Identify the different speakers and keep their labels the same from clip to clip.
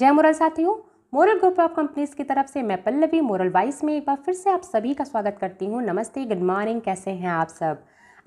Speaker 1: जय मोरल साथियों moral group of companies की तरफ से मैं पल्लवी मोरल वाइस में एक बार फिर से आप सभी का स्वागत करती हूँ नमस्ते गुड मॉर्निंग कैसे हैं आप सब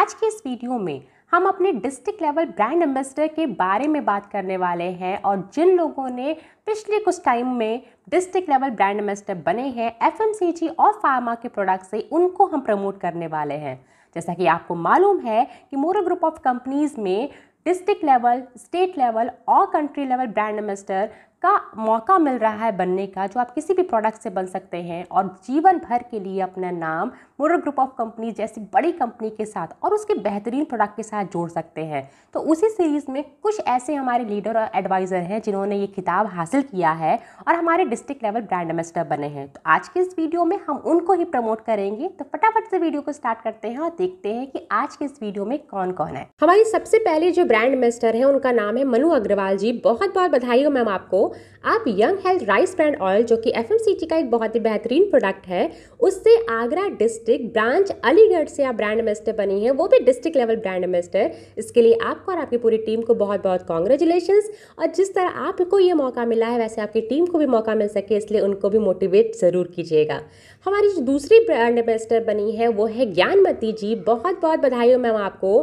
Speaker 1: आज की इस वीडियो में हम अपने डिस्ट्रिक्ट लेवल ब्रांड एम्बेसडर के बारे में बात करने वाले हैं और जिन लोगों ने पिछले कुछ टाइम में डिस्ट्रिक्ट लेवल ब्रांड एम्बेसडर बने हैं एफ और फार्मा के प्रोडक्ट से उनको हम प्रमोट करने वाले हैं जैसा कि आपको मालूम है कि मोरल ग्रुप ऑफ कंपनीज़ में डिस्ट्रिक्ट लेवल स्टेट लेवल और कंट्री लेवल ब्रांड एम्बेसडर का मौका मिल रहा है बनने का जो आप किसी भी प्रोडक्ट से बन सकते हैं और जीवन भर के लिए अपना नाम मोटर ग्रुप ऑफ कंपनी जैसी बड़ी कंपनी के साथ और उसके बेहतरीन प्रोडक्ट के साथ जोड़ सकते हैं तो उसी सीरीज़ में कुछ ऐसे हमारे लीडर और एडवाइज़र हैं जिन्होंने ये किताब हासिल किया है और हमारे डिस्ट्रिक्ट लेवल ब्रांड एम्बेसडर बने हैं तो आज के इस वीडियो में हम उनको ही प्रमोट करेंगे तो फटाफट से वीडियो को स्टार्ट करते हैं और देखते हैं कि आज के इस वीडियो में कौन कौन है हमारी सबसे पहले जो ब्रांड एम्बेसडर है उनका नाम है मनु अग्रवाल जी बहुत बहुत बधाई हो मैम आपको आप young health rice bran oil जो कि एफ का एक बहुत ही बेहतरीन प्रोडक्ट है उससे आगरा डिस्ट्रिक्ट ब्रांच अलीगढ़ से आप ब्रांड एम्बेस्टर बनी है वो भी डिस्ट्रिक्ट लेवल ब्रांड एम्बेस्टर इसके लिए आपको और आपकी पूरी टीम को बहुत बहुत कॉन्ग्रेचुलेशन और जिस तरह आपको ये मौका मिला है वैसे आपकी टीम को भी मौका मिल सके इसलिए उनको भी मोटिवेट ज़रूर कीजिएगा हमारी जो दूसरी ब्रांड एम्बेस्टर बनी है वो है ज्ञानमती जी बहुत बहुत बधाई हो मैम आपको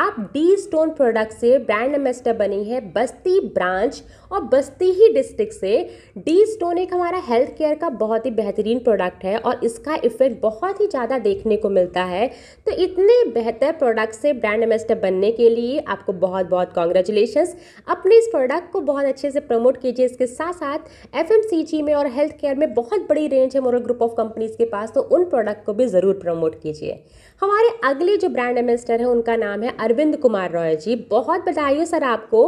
Speaker 1: आप डी स्टोन प्रोडक्ट से ब्रांड एम्बेसडर बनी है बस्ती ब्रांच और बस्ती ही डिस्ट्रिक्ट से डी स्टोन एक हमारा हेल्थ केयर का बहुत ही बेहतरीन प्रोडक्ट है और इसका इफेक्ट बहुत ही ज़्यादा देखने को मिलता है तो इतने बेहतर प्रोडक्ट से ब्रांड एम्बेसडर बनने के लिए आपको बहुत बहुत कॉन्ग्रेचुलेशन अपने इस प्रोडक्ट को बहुत अच्छे से प्रमोट कीजिए इसके साथ साथ एफ में और हेल्थ केयर में बहुत बड़ी रेंज है मोरल ग्रुप ऑफ कंपनीज़ के पास तो उन प्रोडक्ट को भी ज़रूर प्रमोट कीजिए हमारे अगले जो ब्रांड एम्बेसडर हैं उनका नाम है अरविंद कुमार रॉय जी बहुत बधाई सर आपको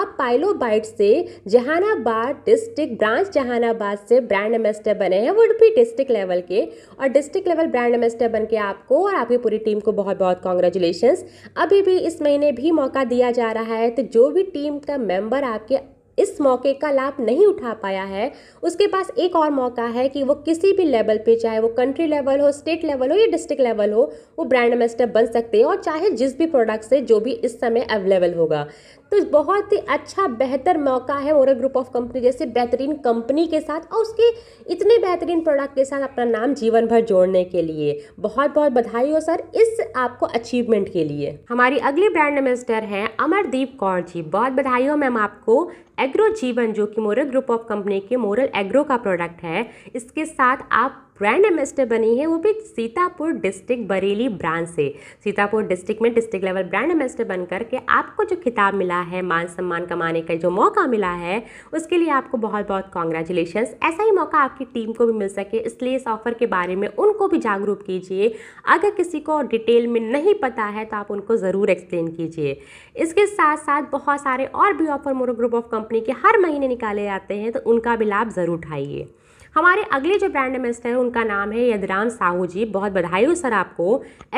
Speaker 1: आप पाइलो बाइट से जहानाबाद डिस्ट्रिक्ट ब्रांच जहानाबाद से ब्रांड एम्बेसडर बने हैं वो भी डिस्ट्रिक्ट लेवल के और डिस्ट्रिक्ट लेवल ब्रांड एम्बेसडर बन के आपको और आपकी पूरी टीम को बहुत बहुत कॉन्ग्रेचुलेशन अभी भी इस महीने भी मौका दिया जा रहा है तो जो भी टीम का मेम्बर आपके इस मौके का लाभ नहीं उठा पाया है उसके पास एक और मौका है कि वो किसी भी लेवल पे चाहे वो कंट्री लेवल हो स्टेट लेवल हो या डिस्ट्रिक्ट लेवल हो वो ब्रांड एम्बेसडर बन सकते हैं और चाहे जिस भी प्रोडक्ट से जो भी इस समय अवेलेबल होगा तो बहुत ही अच्छा बेहतर मौका है और ग्रुप ऑफ कंपनी जैसे बेहतरीन कंपनी के साथ और उसके इतने बेहतरीन प्रोडक्ट के साथ अपना नाम जीवन भर जोड़ने के लिए बहुत बहुत बधाई हो सर इस आपको अचीवमेंट के लिए हमारी अगली ब्रांड एम्बेसडर हैं अमरदीप कौर जी बहुत बधाई हो मैम आपको एग्रो जीवन जो कि मोरल ग्रुप ऑफ कंपनी के मोरल एग्रो का प्रोडक्ट है इसके साथ आप ब्रांड एम्बेसडर बनी है वो भी सीतापुर डिस्ट्रिक्ट बरेली ब्रांच से सीतापुर डिस्ट्रिक्ट में डिस्ट्रिक्ट लेवल ब्रांड एम्बेसडर बन के आपको जो खिताब मिला है मान सम्मान कमाने का जो मौका मिला है उसके लिए आपको बहुत बहुत कॉन्ग्रेचुलेशन ऐसा ही मौका आपकी टीम को भी मिल सके इसलिए इस ऑफर के बारे में उनको भी जागरूक कीजिए अगर किसी को डिटेल में नहीं पता है तो आप उनको ज़रूर एक्सप्लेन कीजिए इसके साथ साथ बहुत सारे और भी ऑफर मोरो ग्रुप ऑफ कंपनी के हर महीने निकाले जाते हैं तो उनका भी लाभ ज़रूर उठाइए हमारे अगले जो ब्रांड एम्बेसडर हैं उनका नाम है यदराम साहू जी बहुत बधाई हो सर आपको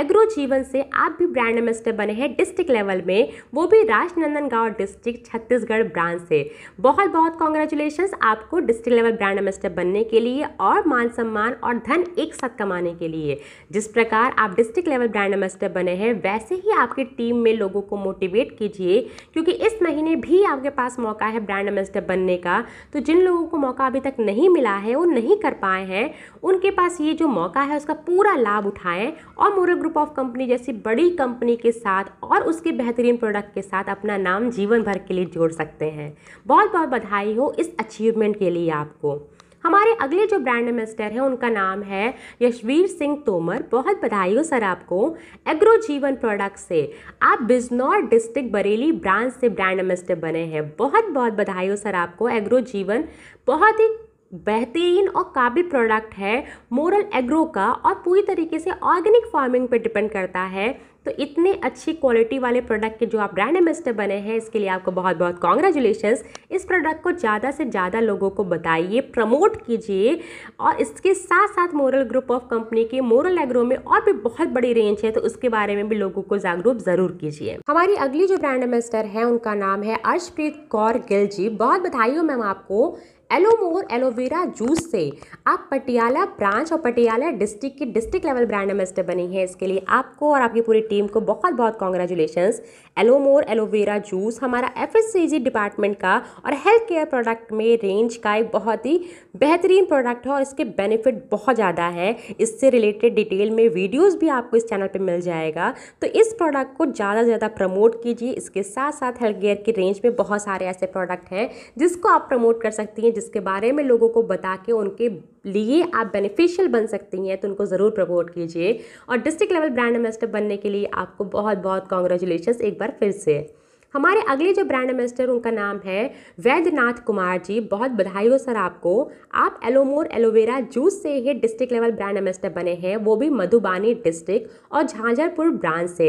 Speaker 1: एग्रो जीवन से आप भी ब्रांड एम्बेसडर बने हैं डिस्ट्रिक्ट लेवल में वो भी राजनंदनगांव डिस्ट्रिक्ट छत्तीसगढ़ ब्रांच से बहुत बहुत कॉन्ग्रेचुलेशन आपको डिस्ट्रिक्ट लेवल ब्रांड एम्बेसडर बनने के लिए और मान सम्मान और धन एक साथ कमाने के लिए जिस प्रकार आप डिस्ट्रिक्ट लेवल ब्रांड एम्बेसडर बने हैं वैसे ही आपकी टीम में लोगों को मोटिवेट कीजिए क्योंकि इस महीने भी आपके पास मौका है ब्रांड एम्बेसडर बनने का तो जिन लोगों को मौका अभी तक नहीं मिला है नहीं कर पाए हैं उनके पास ये जो मौका है उसका पूरा लाभ उठाएं और मोरे ग्रुप ऑफ कंपनी जैसी बड़ी कंपनी के साथ और उसके बेहतरीन प्रोडक्ट के साथ अपना नाम जीवन भर के लिए जोड़ सकते हैं बहुत बहुत बधाई हो इस अचीवमेंट के लिए आपको हमारे अगले जो ब्रांड एम्बेसडर हैं उनका नाम है यशवीर सिंह तोमर बहुत बधाई हो सर आपको एग्रो जीवन प्रोडक्ट से आप बिजनौर डिस्ट्रिक्ट बरेली ब्रांच से ब्रांड एम्बेसडर बने हैं बहुत बहुत बधाई हो सर आपको एग्रो जीवन बहुत ही बेहतरीन और काबिल प्रोडक्ट है मोरल एग्रो का और पूरी तरीके से ऑर्गेनिक फार्मिंग पे डिपेंड करता है तो इतने अच्छी क्वालिटी वाले प्रोडक्ट के जो आप ब्रांड एम्बेसडर बने हैं इसके लिए आपको बहुत बहुत कॉन्ग्रेचुलेशन इस प्रोडक्ट को ज़्यादा से ज़्यादा लोगों को बताइए प्रमोट कीजिए और इसके साथ साथ मोरल ग्रुप ऑफ कंपनी के मोरल एग्रो में और भी बहुत बड़ी रेंज है तो उसके बारे में भी लोगों को जागरूक ज़रूर कीजिए हमारी अगली जो ब्रांड एम्बेसडर है उनका नाम है अर्शप्रीत कौर गिल जी बहुत बधाई हो मैम आपको एलोमोर एलोवेरा जूस से आप पटियाला ब्रांच और पटियाला डिस्ट्रिक्ट की डिस्ट्रिक्ट लेवल ब्रांड एम्बेसडर बनी है इसके लिए आपको और आपकी पूरी टीम को बहुत बहुत कॉन्ग्रेचुलेशन एलोमोर एलोवेरा जूस हमारा एफ डिपार्टमेंट का और हेल्थ केयर प्रोडक्ट में रेंज का एक बहुत ही बेहतरीन प्रोडक्ट है और इसके बेनिफिट बहुत ज़्यादा है इससे रिलेटेड डिटेल में वीडियोज़ भी आपको इस चैनल पर मिल जाएगा तो इस प्रोडक्ट को ज़्यादा से ज़्यादा प्रमोट कीजिए इसके साथ साथ हेल्थ केयर की रेंज में बहुत सारे ऐसे प्रोडक्ट हैं जिसको आप प्रमोट कर सकती हैं जिसके बारे में लोगों को बता के उनके लिए आप बेनिफिशियल बन सकती हैं तो उनको ज़रूर प्रमोट कीजिए और डिस्ट्रिक्ट लेवल ब्रांड एम्बेसडर बनने के लिए आपको बहुत बहुत कॉन्ग्रेचुलेशन एक बार फिर से हमारे अगले जो ब्रांड एम्बेसडर उनका नाम है वैद्यनाथ कुमार जी बहुत बधाई हो सर आपको आप एलोमोर एलोवेरा जूस से ही डिस्ट्रिक्ट लेवल ब्रांड एम्बेसडर बने हैं वो भी मधुबानी डिस्ट्रिक्ट और झांझरपुर ब्रांच से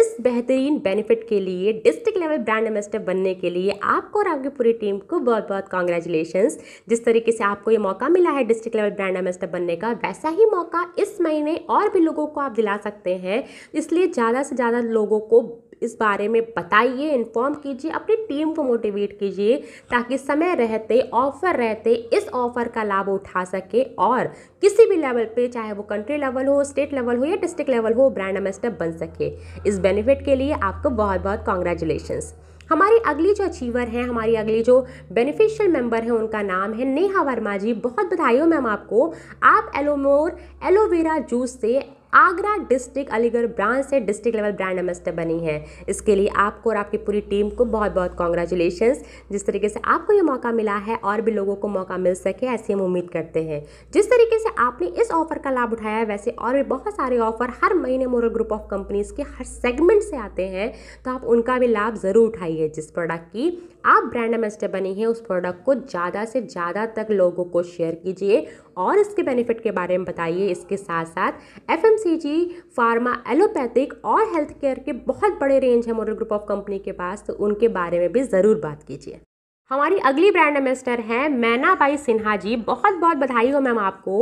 Speaker 1: इस बेहतरीन बेनिफिट के लिए डिस्ट्रिक्ट लेवल ब्रांड एम्बेसडर बनने के लिए आपको और आपकी पूरी टीम को बहुत बहुत कॉन्ग्रेचुलेशन जिस तरीके से आपको ये मौका मिला है डिस्ट्रिक्ट लेवल ब्रांड एम्बेसडर बनने का वैसा ही मौका इस महीने और भी लोगों को आप दिला सकते हैं इसलिए ज़्यादा से ज़्यादा लोगों को इस बारे में बताइए इन्फॉर्म कीजिए अपनी टीम को मोटिवेट कीजिए ताकि समय रहते ऑफ़र रहते इस ऑफ़र का लाभ उठा सके और किसी भी लेवल पे चाहे वो कंट्री लेवल हो स्टेट लेवल हो या डिस्ट्रिक्ट लेवल हो ब्रांड एम्बेसडर बन सके इस बेनिफिट के लिए आपको बहुत बहुत कॉन्ग्रेचुलेशन हमारी अगली जो अचीवर हैं हमारी अगली जो बेनिफिशियल मेंबर हैं उनका नाम है नेहा वर्मा जी बहुत बधाई हो मैम आपको आप एलोमोर एलोवेरा जूस से आगरा डिस्ट्रिक्ट अलीगढ़ ब्रांच से डिस्ट्रिक्ट लेवल ब्रांड एम्बेसडर बनी है इसके लिए आपको और आपकी पूरी टीम को बहुत बहुत कॉन्ग्रेचुलेशन जिस तरीके से आपको ये मौका मिला है और भी लोगों को मौका मिल सके ऐसी हम उम्मीद करते हैं जिस तरीके से आपने इस ऑफर का लाभ उठाया वैसे और भी बहुत सारे ऑफर हर महीने मोरल ग्रुप ऑफ कंपनीज़ के हर सेगमेंट से आते हैं तो आप उनका भी लाभ ज़रूर उठाइए जिस प्रोडक्ट की आप ब्रांड एम्बेसडर बनी है उस प्रोडक्ट को ज़्यादा से ज़्यादा तक लोगों को शेयर कीजिए और इसके बेनिफिट के बारे में बताइए इसके साथ साथ एफ फार्मा एलोपैथिक और हेल्थ केयर के बहुत बड़े रेंज है मॉडल ग्रुप ऑफ कंपनी के पास तो उनके बारे में भी ज़रूर बात कीजिए हमारी अगली ब्रांड एम्बेसडर हैं मैना बाई सिन्हा जी बहुत बहुत बधाई हो मैम आपको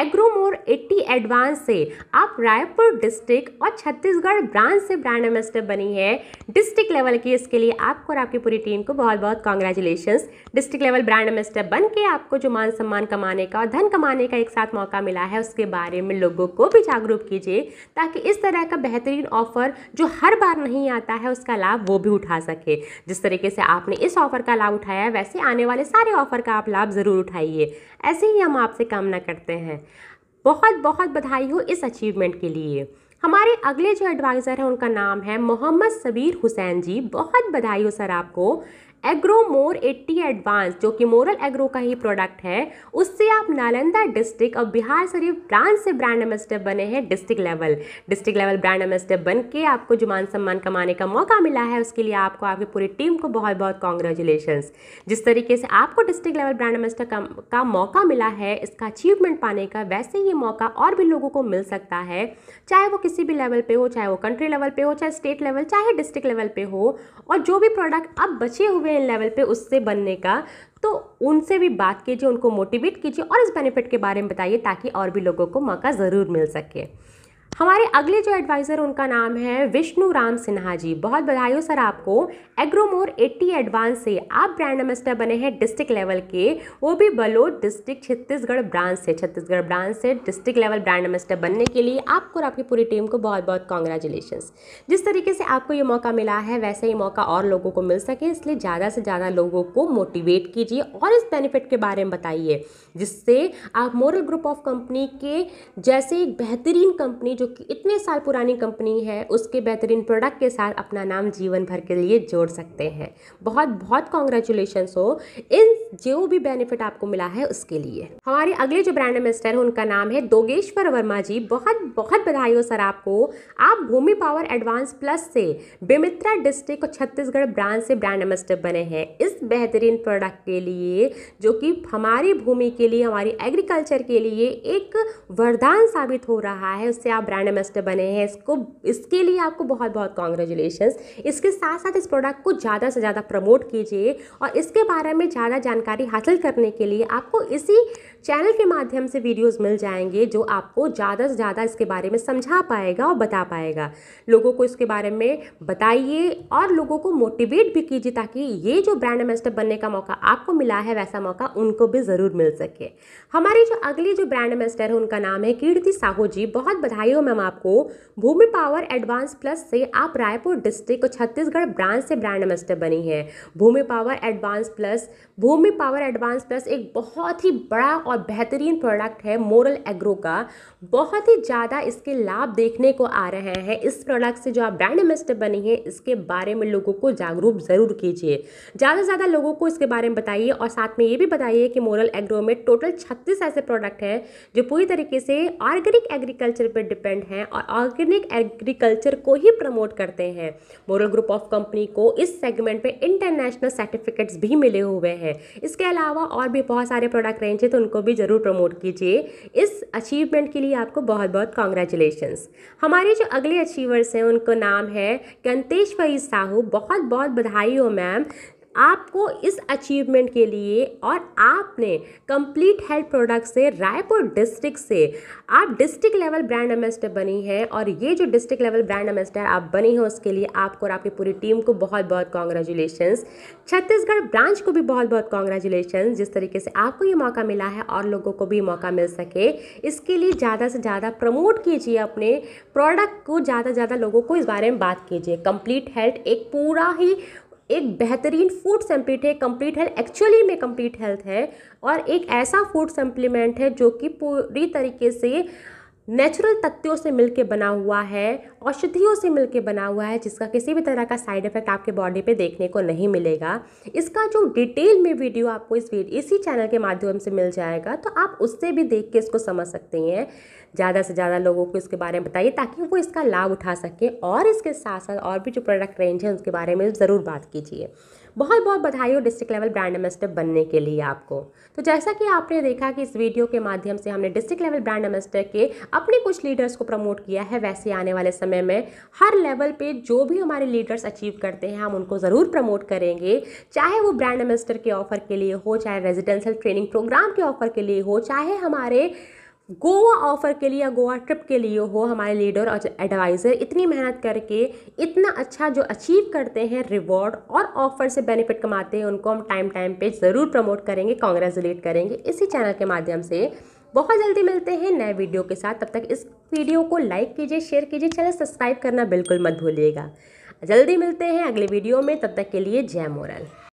Speaker 1: एग्रोमोर 80 एडवांस से आप रायपुर डिस्ट्रिक्ट और छत्तीसगढ़ ब्रांच से ब्रांड एम्बेसडर बनी है डिस्ट्रिक्ट लेवल की इसके लिए आपको और आपकी पूरी टीम को बहुत बहुत congratulation district level brand ambassador बन के आपको जो मान सम्मान कमाने का और धन कमाने का एक साथ मौका मिला है उसके बारे में लोगों को भी जागरूक कीजिए ताकि इस तरह का बेहतरीन ऑफर जो हर बार नहीं आता है उसका लाभ वो भी उठा सके जिस तरीके से आपने इस ऑफर का लाभ उठाया है वैसे आने वाले सारे ऑफर का आप लाभ ज़रूर उठाइए ऐसे ही हम आपसे कामना करते हैं बहुत बहुत बधाई हो इस अचीवमेंट के लिए हमारे अगले जो एडवाइज़र हैं उनका नाम है मोहम्मद सबीर हुसैन जी बहुत बधाई हो सर आपको एग्रो मोर 80 एडवांस जो कि मोरल एग्रो का ही प्रोडक्ट है उससे आप नालंदा डिस्ट्रिक्ट और बिहार शरीफ ब्रांच से ब्रांड एम्बेसडर बने हैं district level district level brand ambassador बन के आपको जो मान सम्मान कमाने का मौका मिला है उसके लिए आपको आपकी पूरी टीम को बहुत बहुत कॉन्ग्रेचुलेशन जिस तरीके से आपको डिस्ट्रिक्ट लेवल ब्रांड एम्बेसडर का, का मौका मिला है इसका अचीवमेंट पाने का वैसे ही मौका और भी लोगों को मिल सकता है चाहे वो किसी भी लेवल पे हो चाहे वो कंट्री लेवल पे हो चाहे स्टेट लेवल चाहे डिस्ट्रिक्ट लेवल पे हो और जो भी प्रोडक्ट अब बचे हुए हैं लेवल पे उससे बनने का तो उनसे भी बात कीजिए उनको मोटिवेट कीजिए और इस बेनिफिट के बारे में बताइए ताकि और भी लोगों को मौका ज़रूर मिल सके हमारे अगले जो एडवाइज़र उनका नाम है विष्णु राम सिन्हा जी बहुत बधाई हो सर आपको एग्रोमोर 80 एडवांस से आप ब्रांड एम्बेसडर बने हैं डिस्ट्रिक्ट लेवल के वो भी बलोद डिस्ट्रिक्ट छत्तीसगढ़ ब्रांच से छत्तीसगढ़ ब्रांच से डिस्ट्रिक्ट लेवल ब्रांड एम्बेसडर बनने के लिए आपको और आपकी पूरी टीम को बहुत बहुत कॉन्ग्रेचुलेशन जिस तरीके से आपको ये मौका मिला है वैसे ही मौका और लोगों को मिल सके इसलिए ज़्यादा से ज़्यादा लोगों को मोटिवेट कीजिए और इस बेनिफिट के बारे में बताइए जिससे आप मोरल ग्रुप ऑफ कंपनी के जैसे एक बेहतरीन कंपनी जो कि इतने साल पुरानी कंपनी है उसके बेहतरीन प्रोडक्ट के साथ अपना नाम जीवन भर के लिए जोड़ सकते हैं बहुत बहुत कॉन्ग्रेचुलेशन हो इन जो भी बेनिफिट आपको मिला है उसके लिए हमारे अगले जो ब्रांड एम्बेसडर है उनका नाम है दोगेश्वर वर्मा जी बहुत बहुत बधाई हो सर आपको आप भूमि पावर एडवांस प्लस से बेमित्रा डिस्ट्रिक्ट और छत्तीसगढ़ ब्रांच से ब्रांड एम्बेस्टर बने हैं इस बेहतरीन प्रोडक्ट के लिए जो कि हमारी भूमि के लिए हमारी एग्रीकल्चर के लिए एक वरदान साबित हो रहा है उससे आप ब्रांड एम्बेस्टर बने हैं इसको इसके लिए आपको बहुत बहुत कॉन्ग्रेचुलेशन इसके साथ साथ इस प्रोडक्ट को ज़्यादा से ज़्यादा प्रमोट कीजिए और इसके बारे में ज़्यादा जान जानकारी हासिल करने के लिए आपको इसी चैनल के माध्यम से वीडियोस मिल जाएंगे जो आपको ज़्यादा से ज़्यादा इसके बारे में समझा पाएगा और बता पाएगा लोगों को इसके बारे में बताइए और लोगों को मोटिवेट भी कीजिए ताकि ये जो ब्रांड एम्बेसडर बनने का मौका आपको मिला है वैसा मौका उनको भी ज़रूर मिल सके हमारी जो अगली जो ब्रांड एम्बेसडर है उनका नाम है कीर्ति साहू जी बहुत बधाई हो मैम आपको भूमि पावर एडवांस प्लस से आप रायपुर डिस्ट्रिक्ट और छत्तीसगढ़ ब्रांच से ब्रांड एम्बेसडर बनी है Bhoomi power advance plus Bhoomi power advance plus एक बहुत ही बड़ा और बेहतरीन प्रोडक्ट है मोरल एग्रो का बहुत ही ज़्यादा इसके लाभ देखने को आ रहे हैं इस प्रोडक्ट से जो आप ब्रांड एम्बेस्टर बनी है इसके बारे में लोगों को जागरूक ज़रूर कीजिए ज़्यादा से ज़्यादा लोगों को इसके बारे में बताइए और साथ में ये भी बताइए कि मोरल एग्रो में टोटल छत्तीस ऐसे प्रोडक्ट हैं जो पूरी तरीके से ऑर्गेनिक एग्रीकल्चर पर डिपेंड हैं और ऑर्गेनिक एग्रीकल्चर को ही प्रमोट करते हैं मोरल ग्रुप ऑफ कंपनी को इस सेगमेंट में इंटरनेशनल सर्टिफिकेट्स भी मिले हुए हैं इसके अलावा और भी बहुत सारे प्रोडक्ट रेंज है तो उनको भी ज़रूर प्रमोट कीजिए इस अचीवमेंट के लिए आपको बहुत बहुत कॉन्ग्रेचुलेशन हमारे जो अगले अचीवर्स हैं उनका नाम है कंतेश्वरी साहू बहुत बहुत बधाई हो मैम आपको इस अचीवमेंट के लिए और आपने कंप्लीट हेल्थ प्रोडक्ट से रायपुर डिस्ट्रिक्ट से आप डिस्ट्रिक्ट लेवल ब्रांड एम्बेसडर बनी है और ये जो डिस्ट्रिक्ट लेवल ब्रांड एम्बेसडर आप बनी हो उसके लिए आपको और आपकी पूरी टीम को बहुत बहुत कॉन्ग्रेचुलेशन छत्तीसगढ़ ब्रांच को भी बहुत बहुत कॉन्ग्रेचुलेशन जिस तरीके से आपको ये मौका मिला है और लोगों को भी मौका मिल सके इसके लिए ज़्यादा से ज़्यादा प्रमोट कीजिए अपने प्रोडक्ट को ज़्यादा से ज़्यादा लोगों को इस बारे में बात कीजिए कंप्लीट हेल्थ एक पूरा ही एक बेहतरीन फूड सप्लीट है कंप्लीट हेल्थ एक्चुअली में कंप्लीट हेल्थ है और एक ऐसा फूड सप्लीमेंट है जो कि पूरी तरीके से नेचुरल तत्वों से मिलके बना हुआ है औषधियों से मिलकर बना हुआ है जिसका किसी भी तरह का साइड इफेक्ट आपके बॉडी पे देखने को नहीं मिलेगा इसका जो डिटेल में वीडियो आपको इस वीडियो इसी चैनल के माध्यम से मिल जाएगा तो आप उससे भी देख के इसको समझ सकते हैं ज़्यादा से ज़्यादा लोगों को इसके बारे में बताइए ताकि वो इसका लाभ उठा सकें और इसके साथ साथ और भी जो प्रोडक्ट रेंज है उसके बारे में ज़रूर बात कीजिए बहुत बहुत बधाई हो डिस्ट्रिक्ट लेवल ब्रांड एम्बेसडर बनने के लिए आपको तो जैसा कि आपने देखा कि इस वीडियो के माध्यम से हमने डिस्ट्रिक्ट लेवल ब्रांड एम्बेसडर के अपने कुछ लीडर्स को प्रमोट किया है वैसे आने वाले समय में हर लेवल पे जो भी हमारे लीडर्स अचीव करते हैं हम उनको ज़रूर प्रमोट करेंगे चाहे वो ब्रांड एम्बेसडर के ऑफ़र के लिए हो चाहे रेजिडेंशियल ट्रेनिंग प्रोग्राम के ऑफ़र के लिए हो चाहे हमारे गोवा ऑफर के लिए या गोवा ट्रिप के लिए हो हमारे लीडर और एडवाइज़र इतनी मेहनत करके इतना अच्छा जो अचीव करते हैं रिवॉर्ड और ऑफर से बेनिफिट कमाते हैं उनको हम टाइम टाइम पे ज़रूर प्रमोट करेंगे कॉन्ग्रेचुलेट करेंगे इसी चैनल के माध्यम से बहुत जल्दी मिलते हैं नए वीडियो के साथ तब तक इस वीडियो को लाइक कीजिए शेयर कीजिए चैनल सब्सक्राइब करना बिल्कुल मत भूलिएगा जल्दी मिलते हैं अगले वीडियो में तब तक के लिए जय मोरल